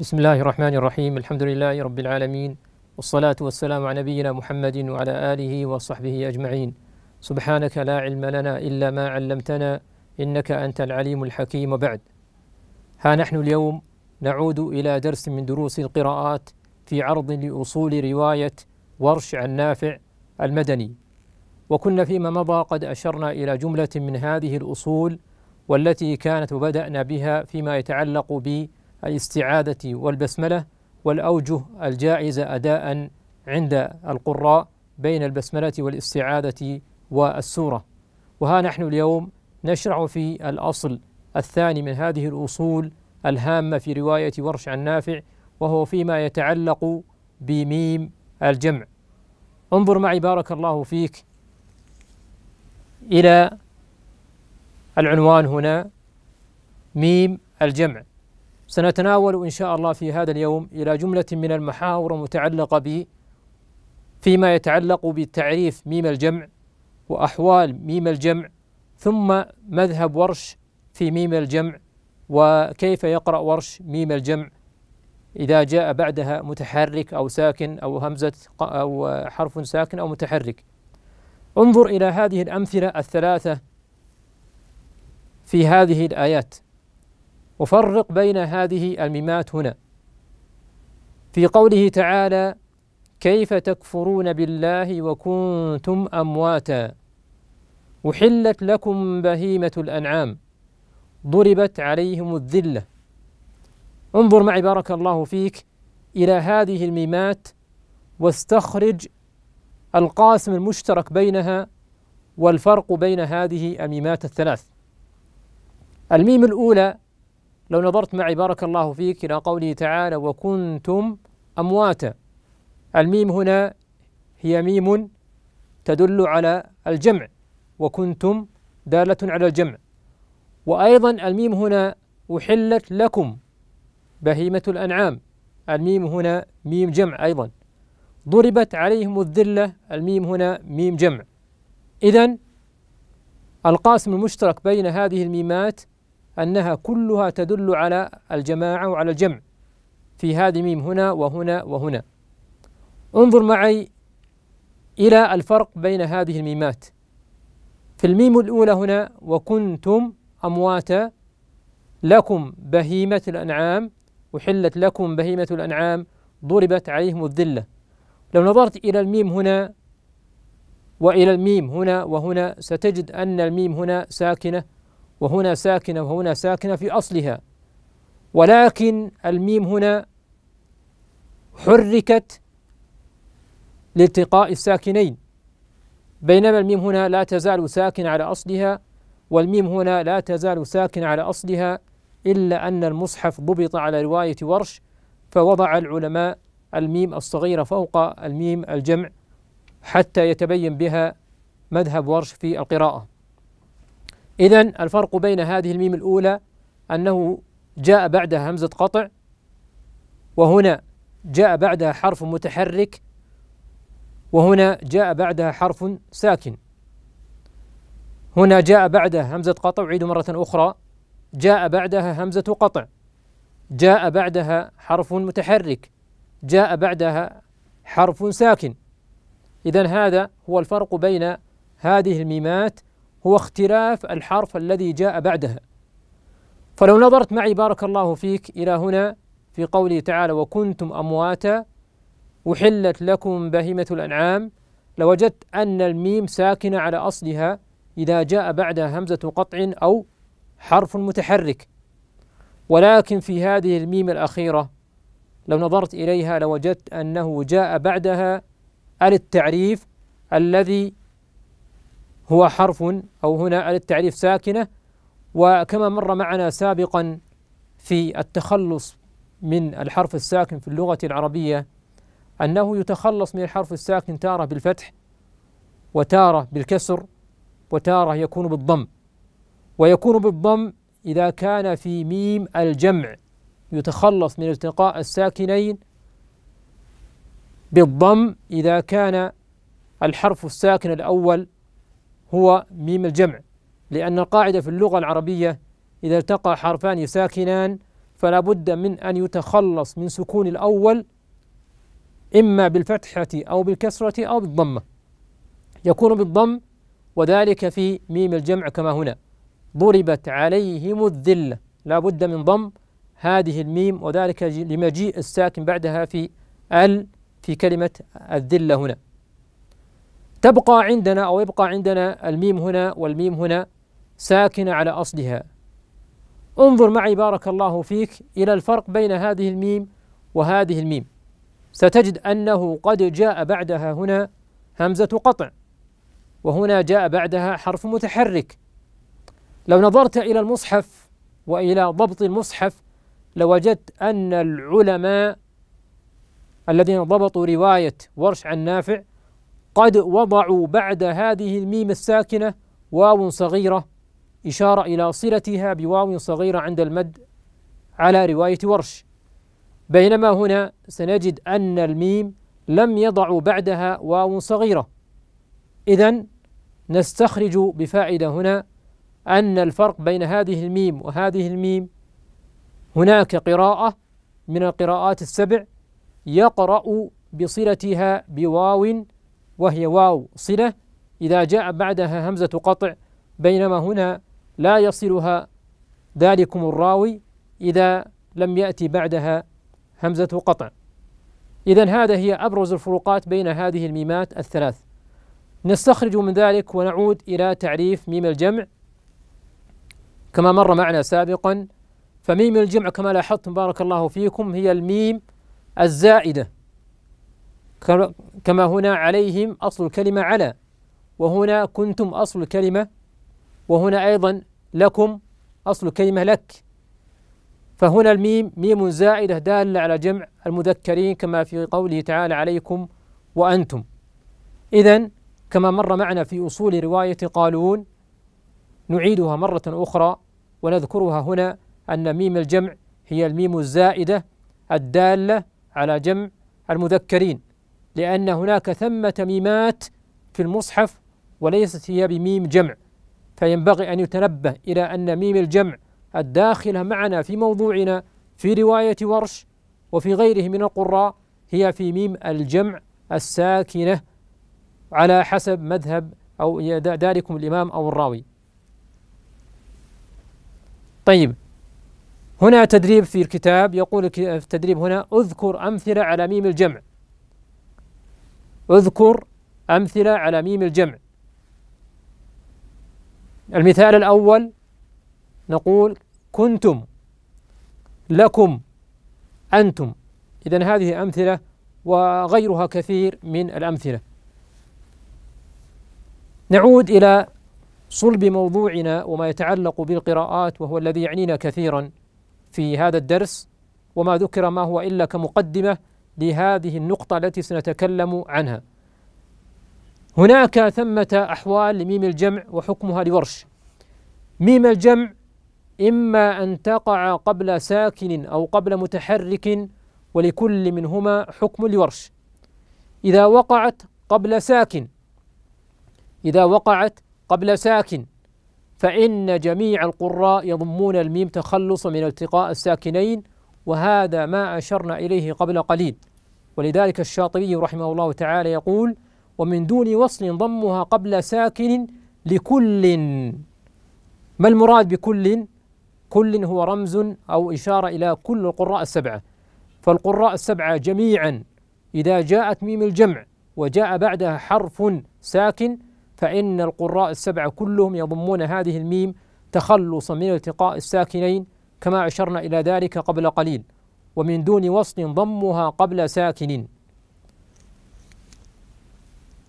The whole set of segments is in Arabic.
بسم الله الرحمن الرحيم الحمد لله رب العالمين والصلاة والسلام على نبينا محمد وعلى آله وصحبه أجمعين سبحانك لا علم لنا إلا ما علمتنا إنك أنت العليم الحكيم وبعد ها نحن اليوم نعود إلى درس من دروس القراءات في عرض لأصول رواية ورش عن نافع المدني وكنا فيما مضى قد أشرنا إلى جملة من هذه الأصول والتي كانت وبدأنا بها فيما يتعلق ب الاستعادة والبسملة والأوجه الجائزة أداء عند القراء بين البسملة والاستعادة والسورة وها نحن اليوم نشرع في الأصل الثاني من هذه الأصول الهامة في رواية ورش عن نافع وهو فيما يتعلق بميم الجمع انظر معي بارك الله فيك إلى العنوان هنا ميم الجمع سنتناول إن شاء الله في هذا اليوم إلى جملة من المحاور المتعلقة به فيما يتعلق بتعريف ميم الجمع وأحوال ميم الجمع ثم مذهب ورش في ميم الجمع وكيف يقرأ ورش ميم الجمع إذا جاء بعدها متحرك أو ساكن أو همزة أو حرف ساكن أو متحرك انظر إلى هذه الأمثلة الثلاثة في هذه الآيات أفرق بين هذه الميمات هنا في قوله تعالى كيف تكفرون بالله وكنتم امواتا احلت لكم بهيمه الانعام ضربت عليهم الذله انظر معي بارك الله فيك الى هذه الميمات واستخرج القاسم المشترك بينها والفرق بين هذه الميمات الثلاث الميم الاولى لو نظرت معي بارك الله فيك إلى قوله تعالى وكنتم أمواتا الميم هنا هي ميم تدل على الجمع وكنتم دالة على الجمع وأيضا الميم هنا أحلت لكم بهيمة الأنعام الميم هنا ميم جمع أيضا ضربت عليهم الذلة الميم هنا ميم جمع إذا القاسم المشترك بين هذه الميمات أنها كلها تدل على الجماعة وعلى الجمع في هذه ميم هنا وهنا وهنا انظر معي إلى الفرق بين هذه الميمات في الميم الأولى هنا وكنتم أمواتا لكم بهيمة الأنعام وحلت لكم بهيمة الأنعام ضربت عليهم الذلة لو نظرت إلى الميم هنا وإلى الميم هنا وهنا ستجد أن الميم هنا ساكنة وهنا ساكنة وهنا ساكنة في أصلها ولكن الميم هنا حركت لالتقاء الساكنين بينما الميم هنا لا تزال ساكنة على أصلها والميم هنا لا تزال ساكنة على أصلها إلا أن المصحف ضبط على رواية ورش فوضع العلماء الميم الصغيرة فوق الميم الجمع حتى يتبين بها مذهب ورش في القراءة إذا الفرق بين هذه الميم الأولى أنه جاء بعدها همزة قطع وهنا جاء بعدها حرف متحرك وهنا جاء بعدها حرف ساكن هنا جاء بعدها همزة قطع عيد مرة أخرى جاء بعدها همزة قطع جاء بعدها حرف متحرك جاء بعدها حرف ساكن إذا هذا هو الفرق بين هذه الميمات هو اختلاف الحرف الذي جاء بعدها فلو نظرت معي بارك الله فيك إلى هنا في قوله تعالى وكنتم أمواتا أحلت لكم بهيمة الأنعام لوجدت أن الميم ساكنة على أصلها إذا جاء بعدها همزة قطع أو حرف متحرك ولكن في هذه الميم الأخيرة لو نظرت إليها لوجدت أنه جاء بعدها التعريف الذي هو حرف أو هنا على التعريف ساكنة وكما مر معنا سابقا في التخلص من الحرف الساكن في اللغة العربية أنه يتخلص من الحرف الساكن تارة بالفتح وتارة بالكسر وتارة يكون بالضم ويكون بالضم إذا كان في ميم الجمع يتخلص من التقاء الساكنين بالضم إذا كان الحرف الساكن الأول هو ميم الجمع لأن القاعدة في اللغة العربية إذا التقى حرفان ساكنان فلا بد من أن يتخلص من سكون الأول إما بالفتحة أو بالكسرة أو بالضمة يكون بالضم وذلك في ميم الجمع كما هنا ضربت عليهم الذلة لا بد من ضم هذه الميم وذلك لمجيء الساكن بعدها في ال في كلمة الذلة هنا تبقى عندنا أو يبقى عندنا الميم هنا والميم هنا ساكنة على أصلها انظر معي بارك الله فيك إلى الفرق بين هذه الميم وهذه الميم ستجد أنه قد جاء بعدها هنا همزة قطع وهنا جاء بعدها حرف متحرك لو نظرت إلى المصحف وإلى ضبط المصحف لوجدت أن العلماء الذين ضبطوا رواية ورش عن نافع قد وضعوا بعد هذه الميم الساكنة واو صغيرة إشارة إلى صلتها بواو صغيرة عند المد على رواية ورش بينما هنا سنجد أن الميم لم يضعوا بعدها واو صغيرة إذا نستخرج بفائدة هنا أن الفرق بين هذه الميم وهذه الميم هناك قراءة من القراءات السبع يقرأ بصلتها بواو وهي واو صلة إذا جاء بعدها همزة قطع بينما هنا لا يصلها ذلكم الراوي إذا لم يأتي بعدها همزة قطع إذا هذا هي أبرز الفروقات بين هذه الميمات الثلاث نستخرج من ذلك ونعود إلى تعريف ميم الجمع كما مر معنا سابقا فميم الجمع كما لاحظتم بارك الله فيكم هي الميم الزائدة كما هنا عليهم أصل الكلمة على وهنا كنتم أصل الكلمة وهنا أيضا لكم أصل الكلمة لك فهنا الميم ميم زائدة دالة على جمع المذكرين كما في قوله تعالى عليكم وأنتم إذا كما مر معنا في أصول رواية قالون نعيدها مرة أخرى ونذكرها هنا أن ميم الجمع هي الميم الزائدة الدالة على جمع المذكرين لأن هناك ثمة ميمات في المصحف وليست هي بميم جمع فينبغي أن يتنبه إلى أن ميم الجمع الداخلة معنا في موضوعنا في رواية ورش وفي غيره من القراء هي في ميم الجمع الساكنة على حسب مذهب أو ذلكم الإمام أو الراوي طيب هنا تدريب في الكتاب يقول التدريب هنا اذكر أمثلة على ميم الجمع اذكر أمثلة على ميم الجمع المثال الأول نقول كنتم لكم أنتم إذا هذه أمثلة وغيرها كثير من الأمثلة نعود إلى صلب موضوعنا وما يتعلق بالقراءات وهو الذي يعنينا كثيرا في هذا الدرس وما ذكر ما هو إلا كمقدمة لهذه النقطة التي سنتكلم عنها هناك ثمة أحوال لميم الجمع وحكمها لورش ميم الجمع إما أن تقع قبل ساكن أو قبل متحرك ولكل منهما حكم لورش إذا وقعت قبل ساكن إذا وقعت قبل ساكن فإن جميع القراء يضمون الميم تخلصا من التقاء الساكنين وهذا ما أشرنا إليه قبل قليل ولذلك الشاطبي رحمه الله تعالى يقول ومن دون وصل ضمها قبل ساكن لكل ما المراد بكل كل هو رمز أو إشارة إلى كل القراء السبعة فالقراء السبعة جميعا إذا جاءت ميم الجمع وجاء بعدها حرف ساكن فإن القراء السبعة كلهم يضمون هذه الميم تخلصا من التقاء الساكنين كما أشرنا إلى ذلك قبل قليل ومن دون وصل ضمها قبل ساكن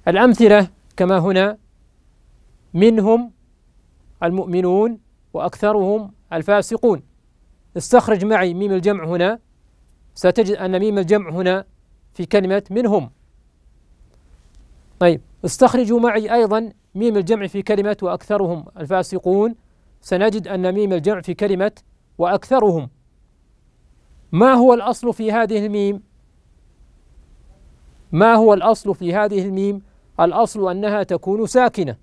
الأمثلة كما هنا منهم المؤمنون وأكثرهم الفاسقون استخرج معي ميم الجمع هنا ستجد أن ميم الجمع هنا في كلمة منهم طيب استخرجوا معي أيضا ميم الجمع في كلمة وأكثرهم الفاسقون سنجد أن ميم الجمع في كلمة وأكثرهم ما هو الأصل في هذه الميم؟ ما هو الأصل في هذه الميم؟ الأصل أنها تكون ساكنة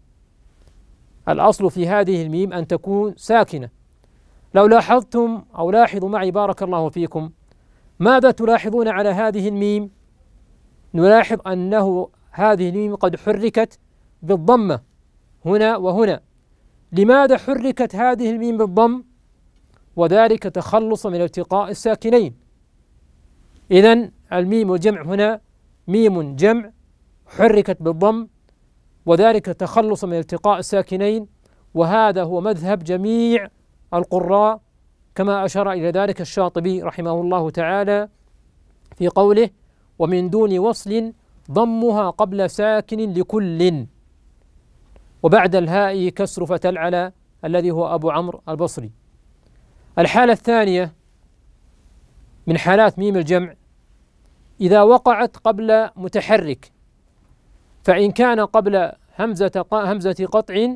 الأصل في هذه الميم أن تكون ساكنة لو لاحظتم أو لاحظوا معي بارك الله فيكم ماذا تلاحظون على هذه الميم؟ نلاحظ أنه هذه الميم قد حركت بالضمة هنا وهنا لماذا حركت هذه الميم بالضم؟ وذلك تخلص من التقاء الساكنين إذا الميم والجمع هنا ميم جمع حركت بالضم وذلك تخلص من التقاء الساكنين وهذا هو مذهب جميع القراء كما أشار إلى ذلك الشاطبي رحمه الله تعالى في قوله ومن دون وصل ضمها قبل ساكن لكل وبعد الهاء كسر فتلعل الذي هو أبو عمرو البصري الحالة الثانية من حالات ميم الجمع إذا وقعت قبل متحرك فإن كان قبل همزة همزة قطع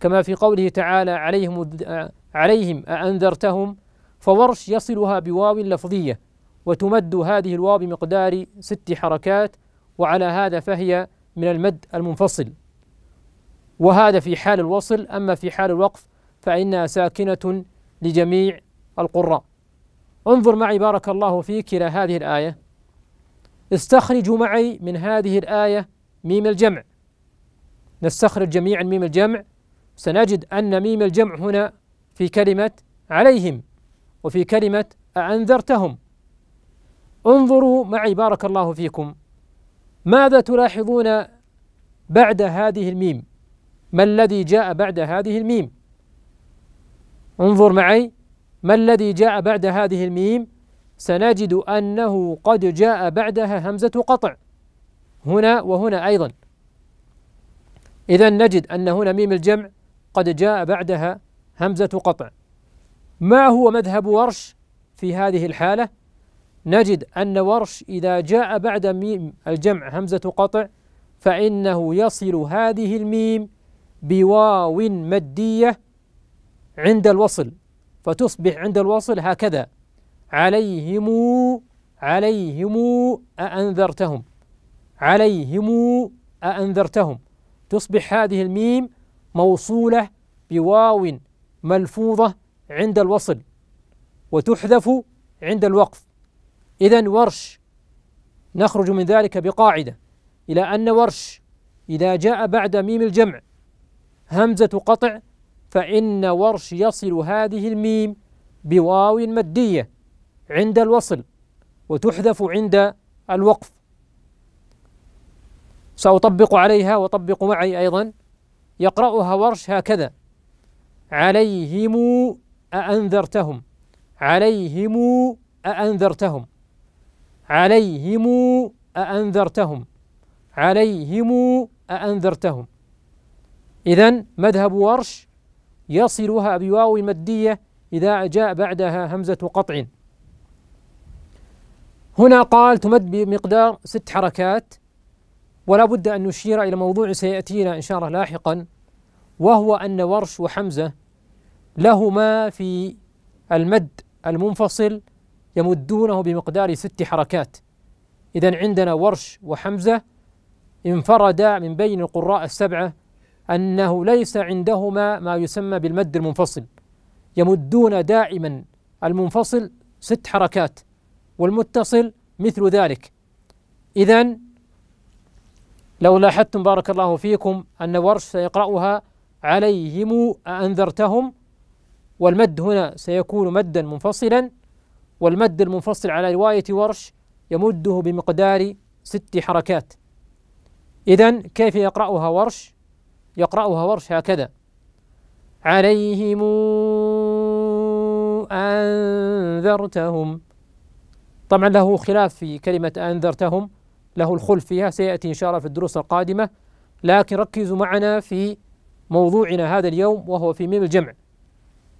كما في قوله تعالى عليهم عليهم أأنذرتهم فورش يصلها بواو لفظية وتمد هذه الواو بمقدار ست حركات وعلى هذا فهي من المد المنفصل وهذا في حال الوصل أما في حال الوقف فإنها ساكنة لجميع القراء انظر معي بارك الله فيك إلى هذه الآية استخرجوا معي من هذه الآية ميم الجمع نستخرج جميعا ميم الجمع سنجد أن ميم الجمع هنا في كلمة عليهم وفي كلمة أأنذرتهم انظروا معي بارك الله فيكم ماذا تلاحظون بعد هذه الميم ما الذي جاء بعد هذه الميم انظر معي ما الذي جاء بعد هذه الميم سنجد أنه قد جاء بعدها همزة قطع هنا وهنا أيضا إذا نجد أن هنا ميم الجمع قد جاء بعدها همزة قطع ما هو مذهب ورش في هذه الحالة نجد أن ورش إذا جاء بعد ميم الجمع همزة قطع فإنه يصل هذه الميم بواو مدية عند الوصل فتصبح عند الوصل هكذا عليهم عليهم أأنذرتهم عليهم أأنذرتهم تصبح هذه الميم موصولة بواو ملفوظة عند الوصل وتحذف عند الوقف إذا ورش نخرج من ذلك بقاعدة إلى أن ورش إذا جاء بعد ميم الجمع همزة قطع فإن ورش يصل هذه الميم بواو مدية عند الوصل وتحذف عند الوقف سأطبق عليها وطبق معي أيضا يقرأها ورش هكذا عليهم أأنذرتهم عليهم أأنذرتهم عليهم أأنذرتهم عليهم أأنذرتهم إذا مذهب ورش يصلها بواو مدية إذا جاء بعدها همزة قطع هنا قال تمد بمقدار ست حركات ولا بد أن نشير إلى موضوع سيأتينا إن شاء الله لاحقا وهو أن ورش وحمزة لهما في المد المنفصل يمدونه بمقدار ست حركات إذا عندنا ورش وحمزة انفردا من بين القراء السبعة أنه ليس عندهما ما يسمى بالمد المنفصل يمدون دائما المنفصل ست حركات والمتصل مثل ذلك إذا لو لاحظتم بارك الله فيكم أن ورش سيقرأها عليهم أأنذرتهم والمد هنا سيكون مدا منفصلا والمد المنفصل على رواية ورش يمده بمقدار ست حركات إذا كيف يقرأها ورش يقرأها ورش هكذا عليهم أنذرتهم طبعا له خلاف في كلمة أنذرتهم له الخلف فيها سيأتي إن شاء الله في الدروس القادمة لكن ركزوا معنا في موضوعنا هذا اليوم وهو في ميم الجمع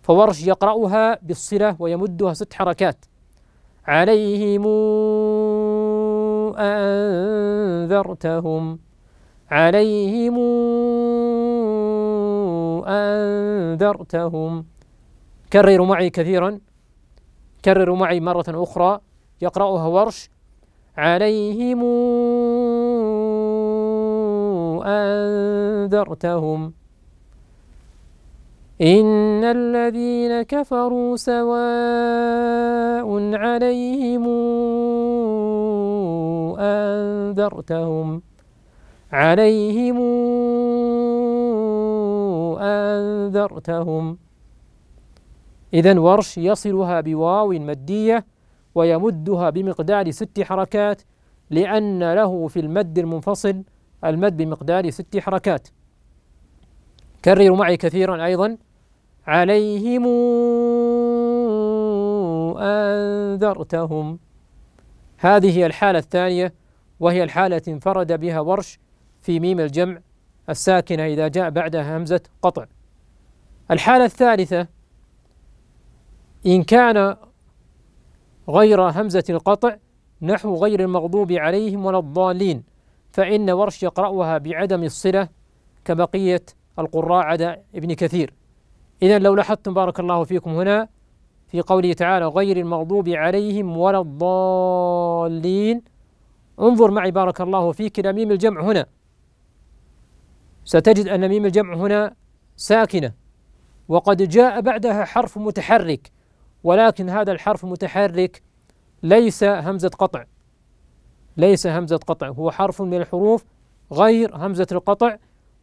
فورش يقرأها بالصلة ويمدها ست حركات عليهم أنذرتهم عليهم أنذرتهم كرروا معي كثيرا كرروا معي مرة أخرى يقرأها ورش عليهم أنذرتهم إن الذين كفروا سواء عليهم أنذرتهم عليهم أنذرتهم إذا ورش يصلها بواو مدية ويمدها بمقدار ست حركات لأن له في المد المنفصل المد بمقدار ست حركات كرروا معي كثيرا أيضا عليهم أنذرتهم هذه هي الحالة الثانية وهي الحالة انفرد بها ورش في ميم الجمع الساكنة إذا جاء بعدها همزة قطع الحالة الثالثة إن كان غير همزة القطع نحو غير المغضوب عليهم ولا الضالين فإن ورش يقرأها بعدم الصلة كبقية القراء عدا ابن كثير إذا لو لاحظتم بارك الله فيكم هنا في قوله تعالى غير المغضوب عليهم ولا الضالين انظر معي بارك الله فيك إلى ميم الجمع هنا ستجد أن ميم الجمع هنا ساكنة وقد جاء بعدها حرف متحرك ولكن هذا الحرف المتحرك ليس همزة قطع ليس همزة قطع هو حرف من الحروف غير همزة القطع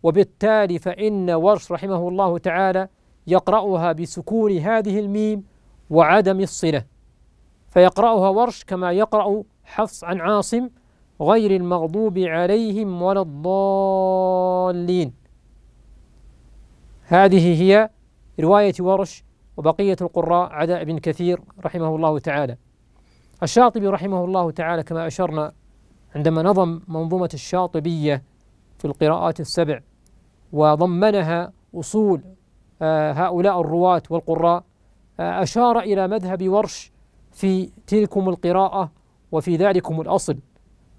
وبالتالي فإن ورش رحمه الله تعالى يقرأها بسكون هذه الميم وعدم الصلة فيقرأها ورش كما يقرأ حفص عن عاصم غير المغضوب عليهم ولا الضالين هذه هي رواية ورش وبقية القراء عدا ابن كثير رحمه الله تعالى الشاطبي رحمه الله تعالى كما أشرنا عندما نظم منظومة الشاطبية في القراءات السبع وضمنها أصول آه، هؤلاء الرواة والقراء آه، أشار إلى مذهب ورش في تلكم القراءة وفي ذلكم الأصل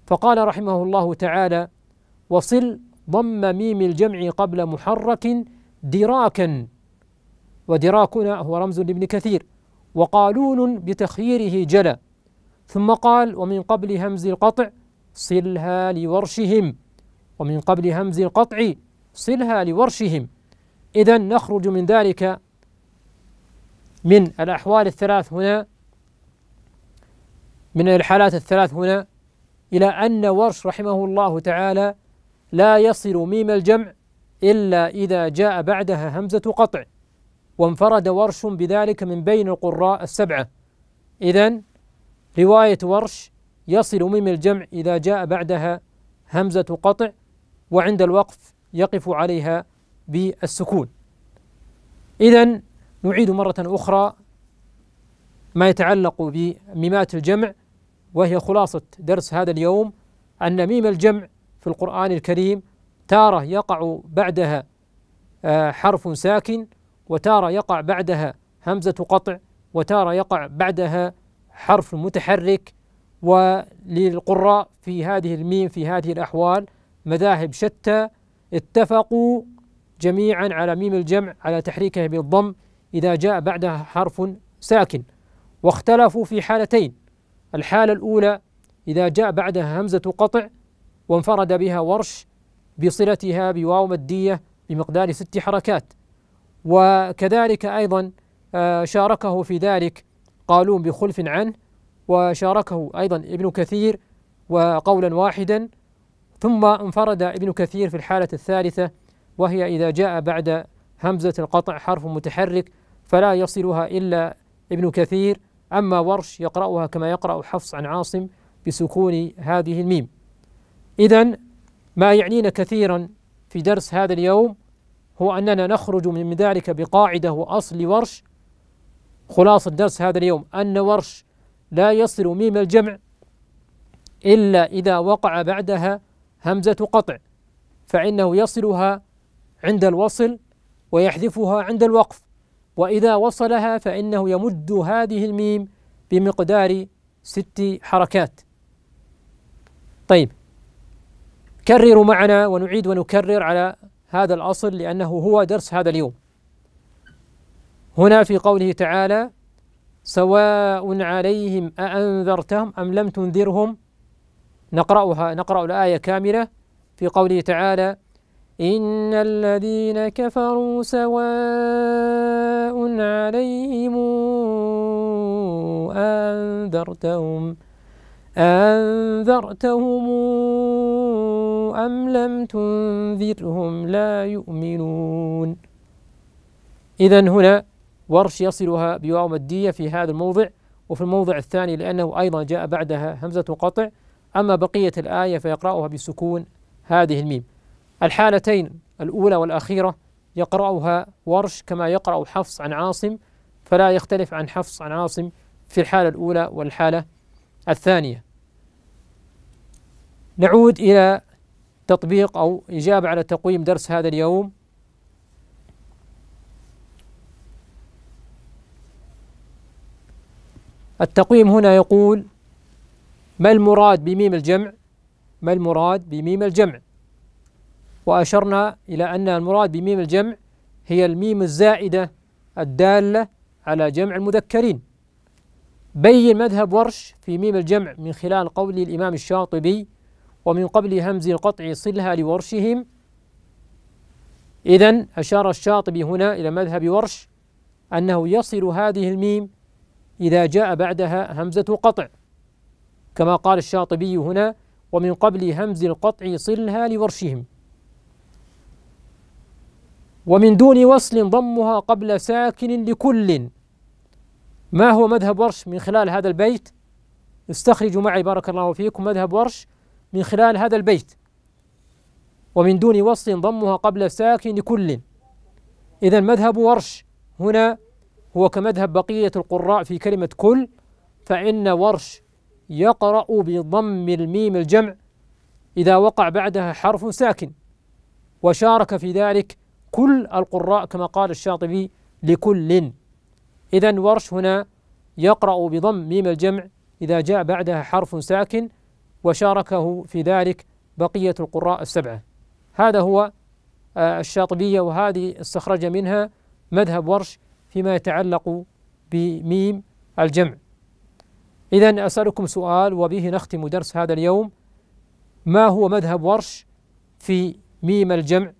فقال رحمه الله تعالى وصل ضم ميم الجمع قبل محرك دراكا ودراكنا هو رمز لابن كثير وقالون بتخييره جلا ثم قال ومن قبل همز القطع صلها لورشهم ومن قبل همز القطع صلها لورشهم إذا نخرج من ذلك من الأحوال الثلاث هنا من الحالات الثلاث هنا إلى أن ورش رحمه الله تعالى لا يصل ميم الجمع إلا إذا جاء بعدها همزة قطع وانفرد ورش بذلك من بين القراء السبعة إذا رواية ورش يصل ميم الجمع إذا جاء بعدها همزة قطع وعند الوقف يقف عليها بالسكون إذا نعيد مرة أخرى ما يتعلق بميمات الجمع وهي خلاصة درس هذا اليوم أن ميم الجمع في القرآن الكريم تارة يقع بعدها آه، حرف ساكن وتارة يقع بعدها همزة قطع وتارة يقع بعدها حرف متحرك وللقراء في هذه الميم في هذه الأحوال مذاهب شتى اتفقوا جميعا على ميم الجمع على تحريكه بالضم إذا جاء بعدها حرف ساكن واختلفوا في حالتين الحالة الأولى إذا جاء بعدها همزة قطع وانفرد بها ورش بصلتها بواو مدية بمقدار ست حركات وكذلك أيضا آه، شاركه في ذلك قالون بخلف عنه وشاركه أيضا ابن كثير وقولا واحدا ثم انفرد ابن كثير في الحالة الثالثة وهي إذا جاء بعد همزة القطع حرف متحرك فلا يصلها إلا ابن كثير أما ورش يقرأها كما يقرأ حفص عن عاصم بسكون هذه الميم إذا ما يعنينا كثيرا في درس هذا اليوم هو أننا نخرج من ذلك بقاعدة وأصل لورش خلاصة درس هذا اليوم أن ورش لا يصل ميم الجمع إلا إذا وقع بعدها همزة قطع فإنه يصلها عند الوصل ويحذفها عند الوقف وإذا وصلها فإنه يمد هذه الميم بمقدار ست حركات طيب كرروا معنا ونعيد ونكرر على هذا الأصل لأنه هو درس هذا اليوم هنا في قوله تعالى سواء عليهم أأنذرتهم أم لم تنذرهم نقرأها نقرأ الآية كاملة في قوله تعالى إن الذين كفروا سواء عليهم أنذرتهم أنذرتهم أم لم تنذرهم لا يؤمنون إذا هنا ورش يصلها بواو مدية في هذا الموضع وفي الموضع الثاني لأنه أيضا جاء بعدها همزة قطع أما بقية الآية فيقرأها بسكون هذه الميم الحالتين الأولى والأخيرة يقرأها ورش كما يقرأ حفص عن عاصم فلا يختلف عن حفص عن عاصم في الحالة الأولى والحالة الثانية نعود إلى تطبيق أو إجابة على تقويم درس هذا اليوم التقويم هنا يقول ما المراد بميم الجمع ما المراد بميم الجمع وأشرنا إلى أن المراد بميم الجمع هي الميم الزائدة الدالة على جمع المذكرين بين مذهب ورش في ميم الجمع من خلال قول الإمام الشاطبي ومن قبل همز القطع صلها لورشهم إذا أشار الشاطبي هنا إلى مذهب ورش أنه يصل هذه الميم إذا جاء بعدها همزة قطع كما قال الشاطبي هنا ومن قبل همز القطع صلها لورشهم ومن دون وصل ضمها قبل ساكن لكل ما هو مذهب ورش من خلال هذا البيت استخرجوا معي بارك الله فيكم مذهب ورش من خلال هذا البيت ومن دون وصل ضمها قبل ساكن لكل إذا مذهب ورش هنا هو كمذهب بقية القراء في كلمة كل فإن ورش يقرأ بضم الميم الجمع إذا وقع بعدها حرف ساكن وشارك في ذلك كل القراء كما قال الشاطبي لكل إذا ورش هنا يقرأ بضم ميم الجمع إذا جاء بعدها حرف ساكن وشاركه في ذلك بقية القراء السبعة هذا هو آه، الشاطبية وهذه استخرج منها مذهب ورش فيما يتعلق بميم الجمع إذا أسألكم سؤال وبه نختم درس هذا اليوم ما هو مذهب ورش في ميم الجمع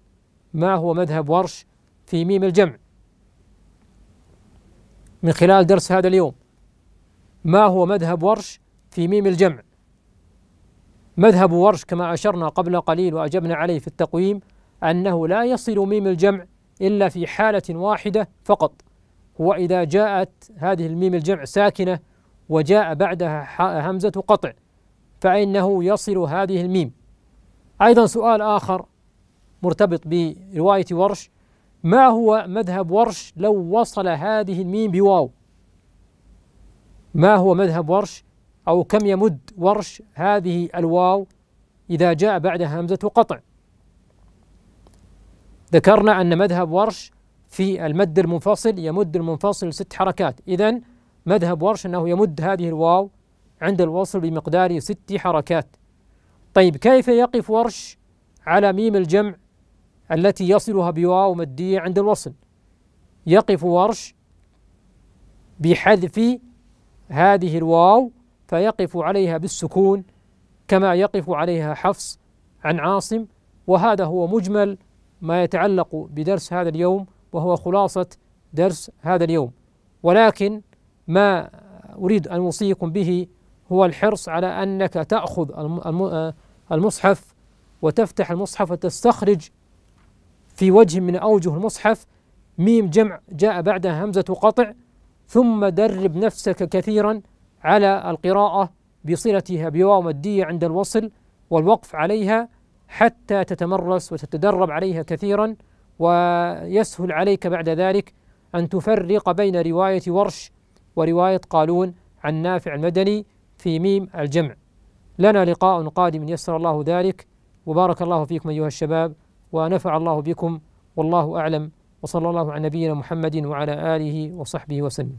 ما هو مذهب ورش في ميم الجمع من خلال درس هذا اليوم ما هو مذهب ورش في ميم الجمع مذهب ورش كما أشرنا قبل قليل وأجبنا عليه في التقويم أنه لا يصل ميم الجمع إلا في حالة واحدة فقط هو إذا جاءت هذه الميم الجمع ساكنة وجاء بعدها همزة قطع فإنه يصل هذه الميم أيضا سؤال آخر مرتبط برواية ورش ما هو مذهب ورش لو وصل هذه الميم بواو ما هو مذهب ورش أو كم يمد ورش هذه الواو إذا جاء بعدها همزة قطع ذكرنا أن مذهب ورش في المد المنفصل يمد المنفصل ست حركات إذا مذهب ورش أنه يمد هذه الواو عند الوصل بمقدار ست حركات طيب كيف يقف ورش على ميم الجمع التي يصلها بواو مدية عند الوصل يقف ورش بحذف هذه الواو فيقف عليها بالسكون كما يقف عليها حفص عن عاصم وهذا هو مجمل ما يتعلق بدرس هذا اليوم وهو خلاصة درس هذا اليوم ولكن ما أريد أن أوصيكم به هو الحرص على أنك تأخذ المصحف وتفتح المصحف وتستخرج في وجه من أوجه المصحف ميم جمع جاء بعدها همزة قطع ثم درب نفسك كثيرا على القراءة بصلتها بواو مدية عند الوصل والوقف عليها حتى تتمرس وتتدرب عليها كثيرا ويسهل عليك بعد ذلك أن تفرق بين رواية ورش ورواية قالون عن نافع المدني في ميم الجمع لنا لقاء قادم يسر الله ذلك وبارك الله فيكم أيها الشباب ونفع الله بكم والله أعلم وصلى الله على نبينا محمد وعلى آله وصحبه وسلم